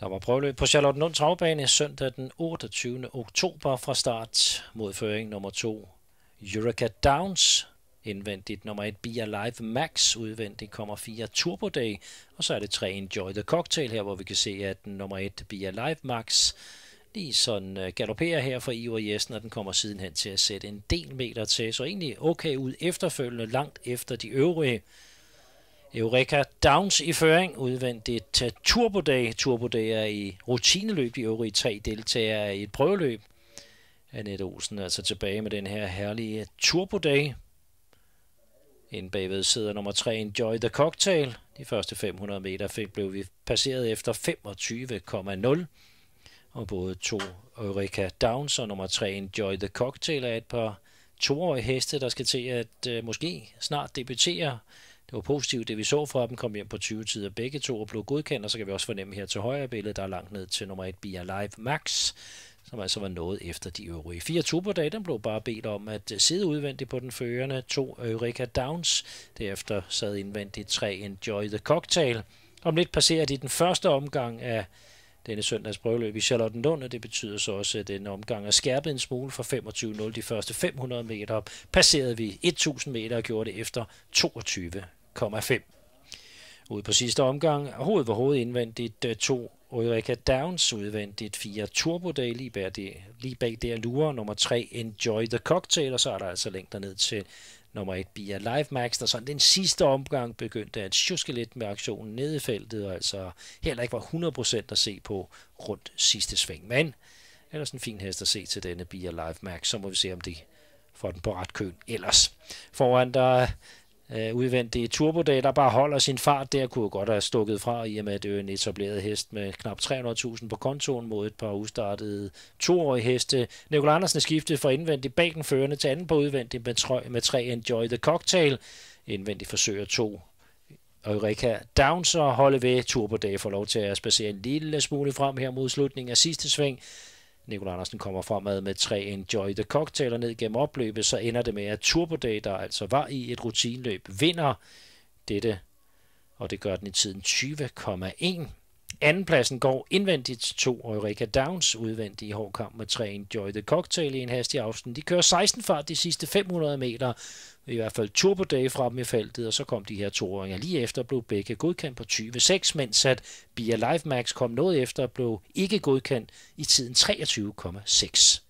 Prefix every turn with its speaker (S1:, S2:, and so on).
S1: Der var prøveløb på Charlottenlund Travbane søndag den 28. oktober fra start mod føring nummer 2 Eureka Downs. Indvendigt nummer 1 Be Alive Max, udvendigt kommer 4 Turbo Day, og så er det 3 Enjoy the Cocktail her, hvor vi kan se, at den nummer 1 Be Alive Max lige sådan øh, galopperer her for Iver Jessen, og den kommer sidenhen til at sætte en del meter til, så egentlig okay ud efterfølgende, langt efter de øvrige. Eureka Downs i føring, udvendigt til øh, Turbo Day. Turbo Day er i rutineløb, de øvrige tre deltagere i et prøveløb. Annette Olsen er altså tilbage med den her herlige øh, Turbo Day. Inde bagved sidder nummer 3, Enjoy the Cocktail. De første 500 meter fik, blev vi passeret efter 25,0. Og både to Eureka Downs og nummer 3, Enjoy the Cocktail, er et par toårige heste, der skal til at øh, måske snart debutere det var positivt, det vi så fra dem, kom hjem på 20 tider begge to og blev godkendt, og så kan vi også fornemme her til højre billede, der er langt ned til nummer 1 Bia Live Max, som altså var nået efter de øvrige. Fire turbodage, den blev bare bedt om at øh, sidde udvendigt på den førende, to Eureka øh, Downs, derefter sad indvendigt tre Enjoy the Cocktail. Om lidt passerer de den første omgang af denne søndags prøveløb i Charlottenlund, og det betyder så også, at den omgang er skærpet en smule fra 25.0 de første 500 meter. Passerede vi 1000 meter og gjorde det efter 22 3,5. Ude på sidste omgang, hoved for hoved indvendigt 2 øh, Ulrika Downs udvendigt 4 Turbo Day, lige bag, det, lige bag der lurer nummer 3 Enjoy the Cocktail, og så er der altså længder ned til nummer 1 Bia Live Max, der sådan den sidste omgang begyndte at tjuske lidt med aktionen nede i feltet, og altså heller ikke var 100% at se på rundt sidste sving. Men ellers en fin hest at se til denne Bia Live Max, så må vi se, om de får den på ret køl ellers. Foran der øh, udvendige turbodag, der bare holder sin fart der, kunne godt have stukket fra, i og med at det er en etableret hest med knap 300.000 på kontoen mod et par ustartede toårige heste. Nikolaj Andersen er skiftet fra indvendig bag den førende til anden på udvendig med, trø- med tre Enjoy the Cocktail. Indvendig forsøger to og Eureka Downs og holde ved. Turbodag får lov til at spacere en lille smule frem her mod slutningen af sidste sving. Nikolaj Andersen kommer fremad med tre Enjoy the Cocktail og ned gennem opløbet, så ender det med, at Turbo Day, der altså var i et rutinløb, vinder dette, og det gør den i tiden 20,1 Andenpladsen går indvendigt til to Eureka Downs udvendigt i hård kamp med tre Enjoy the Cocktail i en hastig afsnit. De kører 16 fart de sidste 500 meter, i hvert fald turbo day fra dem i feltet, og så kom de her toåringer lige efter blev begge godkendt på 20.6, mens at Bia Life Max kom noget efter og blev ikke godkendt i tiden 23,6.